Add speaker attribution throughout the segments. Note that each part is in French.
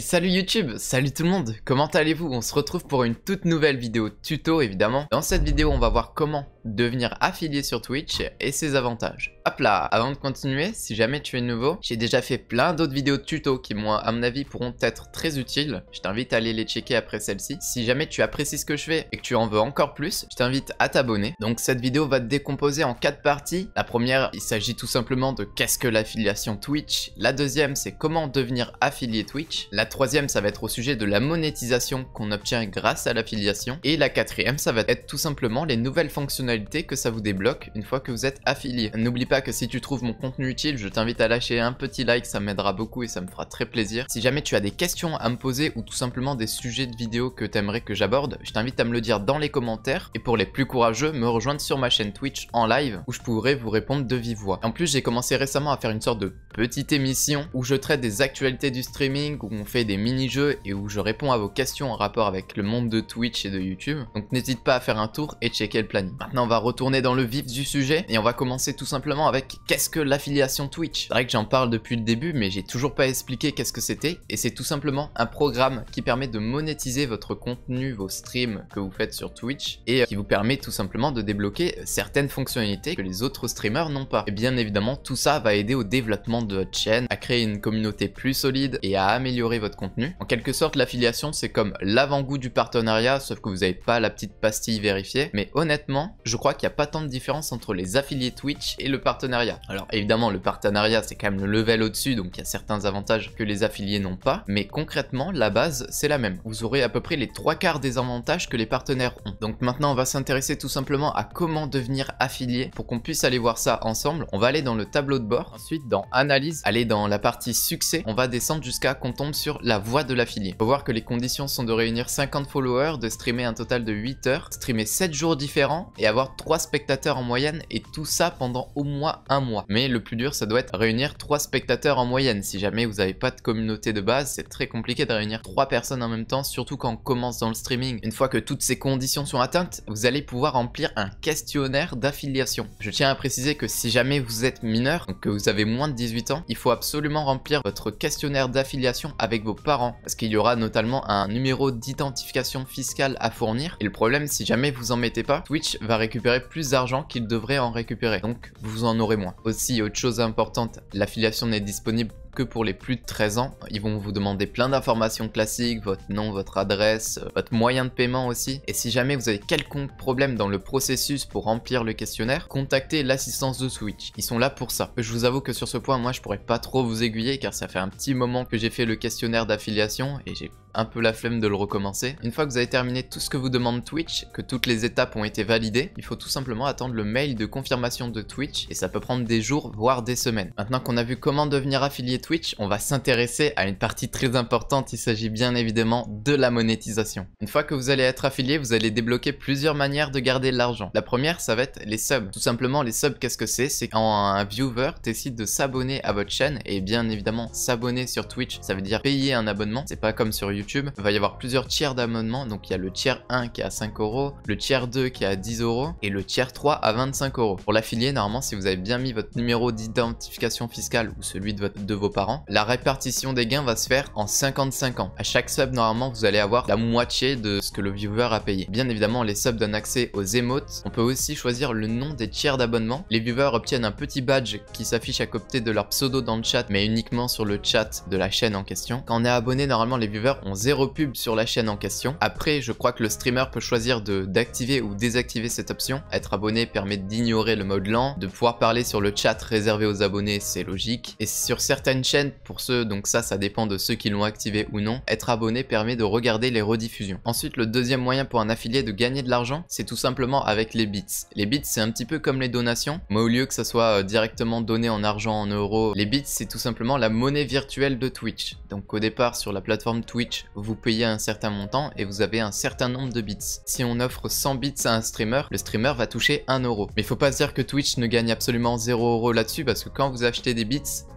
Speaker 1: salut YouTube, salut tout le monde, comment allez-vous On se retrouve pour une toute nouvelle vidéo tuto évidemment. Dans cette vidéo, on va voir comment devenir affilié sur Twitch et ses avantages. Hop là Avant de continuer, si jamais tu es nouveau, j'ai déjà fait plein d'autres vidéos tuto qui, moi, à mon avis, pourront être très utiles. Je t'invite à aller les checker après celle-ci. Si jamais tu apprécies ce que je fais et que tu en veux encore plus, je t'invite à t'abonner. Donc cette vidéo va te décomposer en quatre parties. La première, il s'agit tout simplement de qu'est-ce que l'affiliation Twitch. La deuxième, c'est comment devenir affilié Twitch. La troisième, ça va être au sujet de la monétisation qu'on obtient grâce à l'affiliation. Et la quatrième, ça va être tout simplement les nouvelles fonctionnalités que ça vous débloque une fois que vous êtes affilié. N'oublie pas que si tu trouves mon contenu utile, je t'invite à lâcher un petit like, ça m'aidera beaucoup et ça me fera très plaisir. Si jamais tu as des questions à me poser ou tout simplement des sujets de vidéos que tu aimerais que j'aborde, je t'invite à me le dire dans les commentaires et pour les plus courageux, me rejoindre sur ma chaîne Twitch en live où je pourrai vous répondre de vive voix. En plus, j'ai commencé récemment à faire une sorte de petite émission où je traite des actualités du streaming, où on fait des mini-jeux et où je réponds à vos questions en rapport avec le monde de Twitch et de YouTube. Donc n'hésite pas à faire un tour et checker le planning. Maintenant, on va retourner dans le vif du sujet et on va commencer tout simplement avec qu'est-ce que l'affiliation Twitch C'est vrai que j'en parle depuis le début mais j'ai toujours pas expliqué qu'est-ce que c'était et c'est tout simplement un programme qui permet de monétiser votre contenu, vos streams que vous faites sur Twitch et qui vous permet tout simplement de débloquer certaines fonctionnalités que les autres streamers n'ont pas. Et bien évidemment tout ça va aider au développement de votre chaîne, à créer une communauté plus solide et à améliorer votre contenu. En quelque sorte l'affiliation c'est comme l'avant-goût du partenariat sauf que vous n'avez pas la petite pastille vérifiée mais honnêtement je je crois qu'il n'y a pas tant de différence entre les affiliés Twitch et le partenariat. Alors évidemment, le partenariat, c'est quand même le level au-dessus, donc il y a certains avantages que les affiliés n'ont pas, mais concrètement, la base, c'est la même. Vous aurez à peu près les trois quarts des avantages que les partenaires ont. Donc maintenant, on va s'intéresser tout simplement à comment devenir affilié. Pour qu'on puisse aller voir ça ensemble, on va aller dans le tableau de bord, ensuite dans Analyse, aller dans la partie Succès, on va descendre jusqu'à qu'on tombe sur la voie de l'affilié. va voir que les conditions sont de réunir 50 followers, de streamer un total de 8 heures, streamer 7 jours différents et avoir 3 spectateurs en moyenne et tout ça pendant au moins un mois. Mais le plus dur ça doit être réunir 3 spectateurs en moyenne. Si jamais vous n'avez pas de communauté de base, c'est très compliqué de réunir 3 personnes en même temps, surtout quand on commence dans le streaming. Une fois que toutes ces conditions sont atteintes, vous allez pouvoir remplir un questionnaire d'affiliation. Je tiens à préciser que si jamais vous êtes mineur, donc que vous avez moins de 18 ans, il faut absolument remplir votre questionnaire d'affiliation avec vos parents, parce qu'il y aura notamment un numéro d'identification fiscale à fournir. Et le problème, si jamais vous en mettez pas, Twitch va récupérer plus d'argent qu'il devrait en récupérer, donc vous en aurez moins. Aussi, autre chose importante, l'affiliation n'est disponible que pour les plus de 13 ans. Ils vont vous demander plein d'informations classiques, votre nom, votre adresse, euh, votre moyen de paiement aussi. Et si jamais vous avez quelconque problème dans le processus pour remplir le questionnaire, contactez l'assistance de Switch. Ils sont là pour ça. Je vous avoue que sur ce point, moi je pourrais pas trop vous aiguiller car ça fait un petit moment que j'ai fait le questionnaire d'affiliation et j'ai un peu la flemme de le recommencer. Une fois que vous avez terminé tout ce que vous demande Twitch, que toutes les étapes ont été validées, il faut tout simplement attendre le mail de confirmation de Twitch et ça peut prendre des jours voire des semaines. Maintenant qu'on a vu comment devenir affilié Twitch, on va s'intéresser à une partie très importante, il s'agit bien évidemment de la monétisation. Une fois que vous allez être affilié, vous allez débloquer plusieurs manières de garder l'argent. La première, ça va être les subs. Tout simplement, les subs, qu'est-ce que c'est C'est quand un viewer décide de s'abonner à votre chaîne, et bien évidemment, s'abonner sur Twitch, ça veut dire payer un abonnement, c'est pas comme sur YouTube. Il va y avoir plusieurs tiers d'abonnement, donc il y a le tiers 1 qui est à 5 euros, le tiers 2 qui est à 10 euros, et le tiers 3 à 25 euros. Pour l'affilié, normalement, si vous avez bien mis votre numéro d'identification fiscale ou celui de vos par an, la répartition des gains va se faire en 55 ans. À chaque sub, normalement, vous allez avoir la moitié de ce que le viewer a payé. Bien évidemment, les subs donnent accès aux émotes. On peut aussi choisir le nom des tiers d'abonnement. Les viewers obtiennent un petit badge qui s'affiche à côté de leur pseudo dans le chat, mais uniquement sur le chat de la chaîne en question. Quand on est abonné, normalement, les viewers ont zéro pub sur la chaîne en question. Après, je crois que le streamer peut choisir d'activer ou désactiver cette option. Être abonné permet d'ignorer le mode lent, de pouvoir parler sur le chat réservé aux abonnés, c'est logique. Et sur certaines chaîne pour ceux, donc ça, ça dépend de ceux qui l'ont activé ou non. Être abonné permet de regarder les rediffusions. Ensuite, le deuxième moyen pour un affilié de gagner de l'argent, c'est tout simplement avec les bits. Les bits, c'est un petit peu comme les donations. mais au lieu que ça soit euh, directement donné en argent, en euros, les bits, c'est tout simplement la monnaie virtuelle de Twitch. Donc au départ, sur la plateforme Twitch, vous payez un certain montant et vous avez un certain nombre de bits. Si on offre 100 bits à un streamer, le streamer va toucher 1 euro. Mais faut pas dire que Twitch ne gagne absolument 0 euro là-dessus parce que quand vous achetez des bits,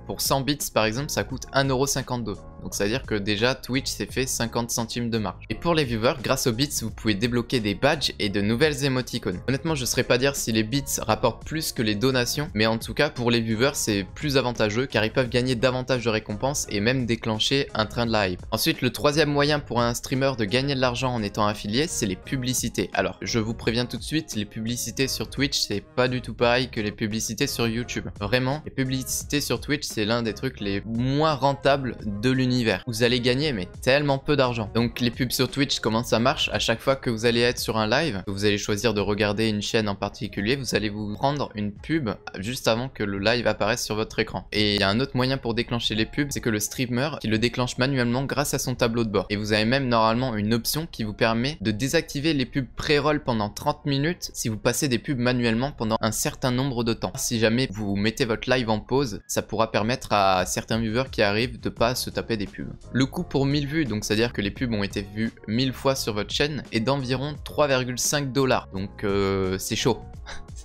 Speaker 1: pour 100 bits par exemple, ça coûte 1,52€. Donc c'est-à-dire que déjà Twitch s'est fait 50 centimes de marge. Et pour les viewers, grâce aux bits, vous pouvez débloquer des badges et de nouvelles émoticônes. Honnêtement, je ne saurais pas dire si les bits rapportent plus que les donations, mais en tout cas pour les viewers, c'est plus avantageux car ils peuvent gagner davantage de récompenses et même déclencher un train de la hype. Ensuite, le troisième moyen pour un streamer de gagner de l'argent en étant affilié, c'est les publicités. Alors, je vous préviens tout de suite, les publicités sur Twitch, c'est pas du tout pareil que les publicités sur YouTube. Vraiment, les publicités sur Twitch, c'est l'un des trucs les moins rentables de l'univers vous allez gagner mais tellement peu d'argent. Donc les pubs sur Twitch, comment ça marche À chaque fois que vous allez être sur un live, que vous allez choisir de regarder une chaîne en particulier, vous allez vous prendre une pub juste avant que le live apparaisse sur votre écran. Et il y a un autre moyen pour déclencher les pubs, c'est que le streamer qui le déclenche manuellement grâce à son tableau de bord. Et vous avez même normalement une option qui vous permet de désactiver les pubs pré-roll pendant 30 minutes si vous passez des pubs manuellement pendant un certain nombre de temps. Si jamais vous mettez votre live en pause, ça pourra permettre à certains viewers qui arrivent de pas se taper des pubs. Le coût pour 1000 vues, donc c'est-à-dire que les pubs ont été vues 1000 fois sur votre chaîne, est d'environ 3,5 dollars. Donc euh, c'est chaud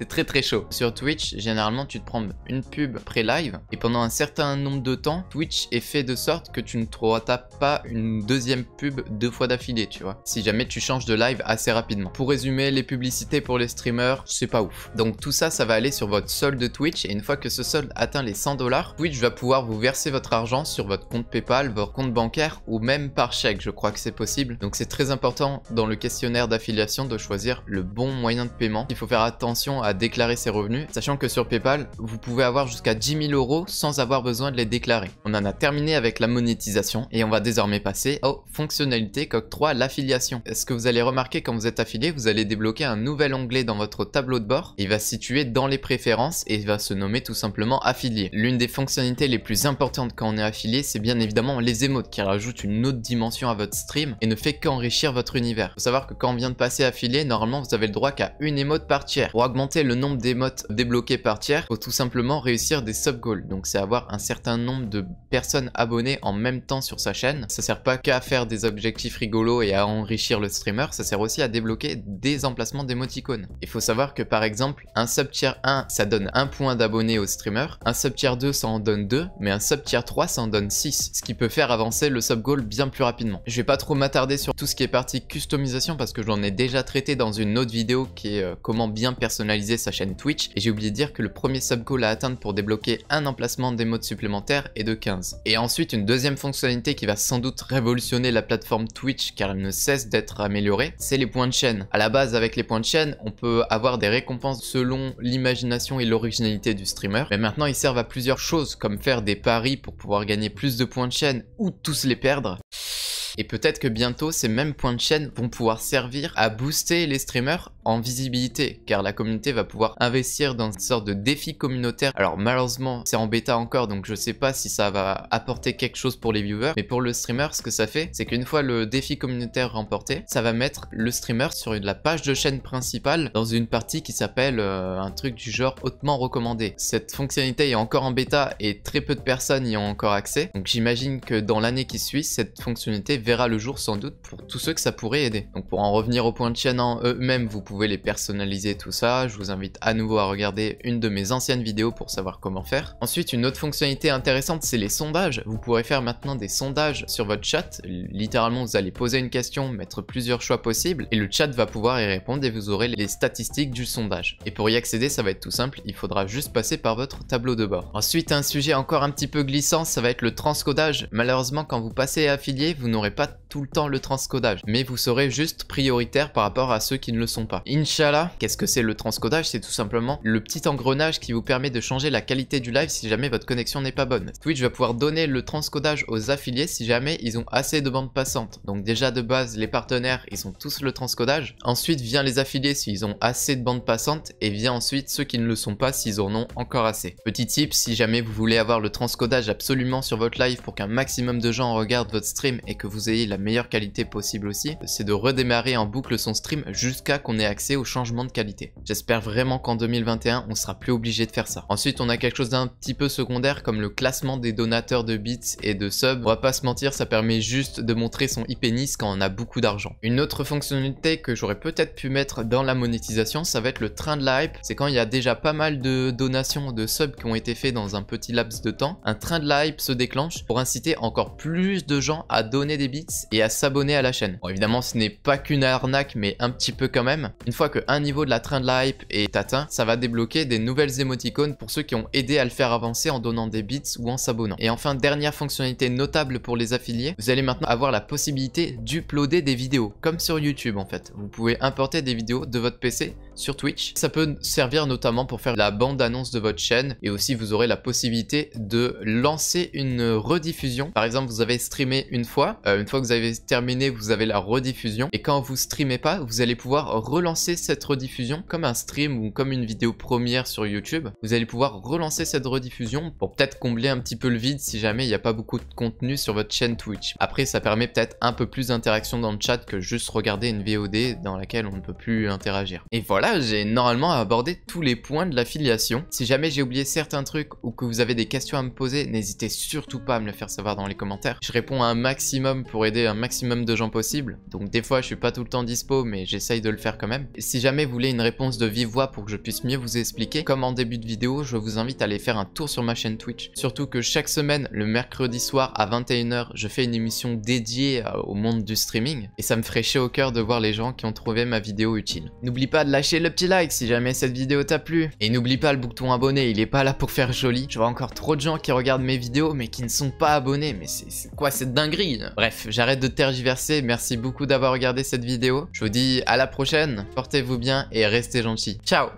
Speaker 1: très très chaud. Sur Twitch, généralement, tu te prends une pub pré-live et pendant un certain nombre de temps, Twitch est fait de sorte que tu ne te retapes pas une deuxième pub deux fois d'affilée, tu vois. Si jamais tu changes de live assez rapidement. Pour résumer, les publicités pour les streamers, c'est pas ouf. Donc tout ça, ça va aller sur votre solde Twitch et une fois que ce solde atteint les 100 dollars, Twitch va pouvoir vous verser votre argent sur votre compte PayPal, votre compte bancaire ou même par chèque, je crois que c'est possible. Donc c'est très important dans le questionnaire d'affiliation de choisir le bon moyen de paiement. Il faut faire attention à déclarer ses revenus, sachant que sur PayPal, vous pouvez avoir jusqu'à 10 000 euros sans avoir besoin de les déclarer. On en a terminé avec la monétisation et on va désormais passer aux fonctionnalités Coq3, l'affiliation. est Ce que vous allez remarquer quand vous êtes affilié, vous allez débloquer un nouvel onglet dans votre tableau de bord. Il va se situer dans les préférences et il va se nommer tout simplement affilié. L'une des fonctionnalités les plus importantes quand on est affilié, c'est bien évidemment les émotes qui rajoutent une autre dimension à votre stream et ne fait qu'enrichir votre univers. Faut savoir que quand on vient de passer affilié, normalement vous avez le droit qu'à une émote par tiers. ou augmenter le nombre d'émotes débloquées par tiers, faut tout simplement réussir des sub goals. Donc c'est avoir un certain nombre de personnes abonnées en même temps sur sa chaîne. Ça sert pas qu'à faire des objectifs rigolos et à enrichir le streamer, ça sert aussi à débloquer des emplacements d'émoticônes. Il faut savoir que par exemple, un sub tier 1, ça donne un point d'abonné au streamer, un sub tier 2, ça en donne 2, mais un sub tier 3, ça en donne 6, ce qui peut faire avancer le sub goal bien plus rapidement. Je vais pas trop m'attarder sur tout ce qui est partie customisation parce que j'en ai déjà traité dans une autre vidéo qui est euh, comment bien personnaliser sa chaîne Twitch, et j'ai oublié de dire que le premier sub goal à atteindre pour débloquer un emplacement modes supplémentaires est de 15. Et ensuite, une deuxième fonctionnalité qui va sans doute révolutionner la plateforme Twitch car elle ne cesse d'être améliorée, c'est les points de chaîne. À la base, avec les points de chaîne, on peut avoir des récompenses selon l'imagination et l'originalité du streamer, mais maintenant ils servent à plusieurs choses comme faire des paris pour pouvoir gagner plus de points de chaîne ou tous les perdre. Et peut-être que bientôt, ces mêmes points de chaîne vont pouvoir servir à booster les streamers en visibilité, car la communauté va pouvoir investir dans une sorte de défi communautaire. Alors malheureusement, c'est en bêta encore, donc je sais pas si ça va apporter quelque chose pour les viewers, mais pour le streamer, ce que ça fait, c'est qu'une fois le défi communautaire remporté, ça va mettre le streamer sur la page de chaîne principale dans une partie qui s'appelle euh, un truc du genre hautement recommandé. Cette fonctionnalité est encore en bêta et très peu de personnes y ont encore accès, donc j'imagine que dans l'année qui suit, cette fonctionnalité verra le jour sans doute pour tous ceux que ça pourrait aider. Donc pour en revenir au point de chaîne en eux-mêmes, vous pouvez les personnaliser tout ça. Je vous invite à nouveau à regarder une de mes anciennes vidéos pour savoir comment faire. Ensuite, une autre fonctionnalité intéressante, c'est les sondages. Vous pourrez faire maintenant des sondages sur votre chat. Littéralement, vous allez poser une question, mettre plusieurs choix possibles et le chat va pouvoir y répondre et vous aurez les statistiques du sondage. Et pour y accéder, ça va être tout simple, il faudra juste passer par votre tableau de bord. Ensuite, un sujet encore un petit peu glissant, ça va être le transcodage. Malheureusement, quand vous passez à affilié, vous n'aurez pas tout le temps le transcodage, mais vous serez juste prioritaire par rapport à ceux qui ne le sont pas. Inch'Allah, qu'est-ce que c'est le transcodage C'est tout simplement le petit engrenage qui vous permet de changer la qualité du live si jamais votre connexion n'est pas bonne. Twitch va pouvoir donner le transcodage aux affiliés si jamais ils ont assez de bandes passantes. Donc déjà de base, les partenaires, ils ont tous le transcodage. Ensuite vient les affiliés s'ils ont assez de bandes passantes et vient ensuite ceux qui ne le sont pas s'ils en ont encore assez. Petit tip, si jamais vous voulez avoir le transcodage absolument sur votre live pour qu'un maximum de gens regardent votre stream et que vous ayez la meilleure qualité possible aussi, c'est de redémarrer en boucle son stream jusqu'à qu'on ait accès au changement de qualité. J'espère vraiment qu'en 2021, on sera plus obligé de faire ça. Ensuite, on a quelque chose d'un petit peu secondaire comme le classement des donateurs de bits et de subs. On va pas se mentir, ça permet juste de montrer son pénis quand on a beaucoup d'argent. Une autre fonctionnalité que j'aurais peut-être pu mettre dans la monétisation, ça va être le train de la hype. C'est quand il y a déjà pas mal de donations de subs qui ont été faits dans un petit laps de temps, un train de la hype se déclenche pour inciter encore plus de gens à donner des bits et à s'abonner à la chaîne. évidemment, ce n'est pas qu'une arnaque, mais un petit peu quand même. Une fois un niveau de la train de la hype est atteint, ça va débloquer des nouvelles émoticônes pour ceux qui ont aidé à le faire avancer en donnant des bits ou en s'abonnant. Et enfin, dernière fonctionnalité notable pour les affiliés, vous allez maintenant avoir la possibilité d'uploader des vidéos, comme sur YouTube en fait. Vous pouvez importer des vidéos de votre PC sur Twitch. Ça peut servir notamment pour faire la bande-annonce de votre chaîne et aussi vous aurez la possibilité de lancer une rediffusion. Par exemple, vous avez streamé une fois, euh, une fois que vous avez terminé, vous avez la rediffusion et quand vous streamez pas, vous allez pouvoir relancer cette rediffusion comme un stream ou comme une vidéo première sur YouTube. Vous allez pouvoir relancer cette rediffusion pour peut-être combler un petit peu le vide si jamais il n'y a pas beaucoup de contenu sur votre chaîne Twitch. Après, ça permet peut-être un peu plus d'interaction dans le chat que juste regarder une VOD dans laquelle on ne peut plus interagir. Et voilà voilà, j'ai normalement abordé tous les points de l'affiliation. Si jamais j'ai oublié certains trucs ou que vous avez des questions à me poser, n'hésitez surtout pas à me le faire savoir dans les commentaires. Je réponds à un maximum pour aider un maximum de gens possible. Donc des fois, je suis pas tout le temps dispo, mais j'essaye de le faire quand même. Si jamais vous voulez une réponse de vive voix pour que je puisse mieux vous expliquer, comme en début de vidéo, je vous invite à aller faire un tour sur ma chaîne Twitch. Surtout que chaque semaine, le mercredi soir à 21h, je fais une émission dédiée euh, au monde du streaming. Et ça me ferait chier au cœur de voir les gens qui ont trouvé ma vidéo utile. N'oublie pas de lâcher le petit like si jamais cette vidéo t'a plu. Et n'oublie pas le bouton abonné, il est pas là pour faire joli. Je vois encore trop de gens qui regardent mes vidéos mais qui ne sont pas abonnés. Mais c'est quoi cette dinguerie Bref, j'arrête de tergiverser. Merci beaucoup d'avoir regardé cette vidéo. Je vous dis à la prochaine. Portez-vous bien et restez gentils. Ciao